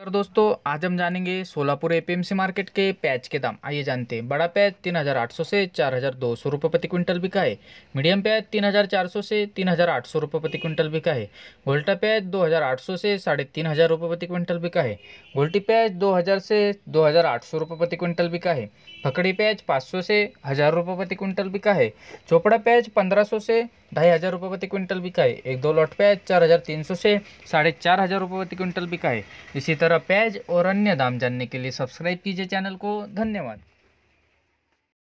कर दोस्तों आज हम जानेंगे सोलापुर एपीएमसी मार्केट के प्याज के दाम आइए जानते हैं बड़ा प्याज 3,800 से 4,200 रुपए प्रति क्विंटल बिका है मीडियम प्याज 3,400 से 3,800 रुपए प्रति क्विंटल बिका है गोल्टा प्याज 2,800 से साढ़े तीन हज़ार रुपये प्रति क्विंटल बिका है गोल्टी प्याज 2,000 से 2,800 रुपये प्रति क्विंटल बिका है फकड़ी प्याज पाँच से हज़ार रुपये प्रति क्विंटल बिका है चोपड़ा प्याज पंद्रह से ढाई हज़ार रुपये प्रति क्विंटल बिका है एक दो लॉट प्याज चार हज़ार तीन सौ से साढ़े चार हज़ार रुपये प्रति क्विंटल बिका है इसी तरह तरह प्याज और अन्य दाम जानने के लिए सब्सक्राइब कीजिए चैनल को धन्यवाद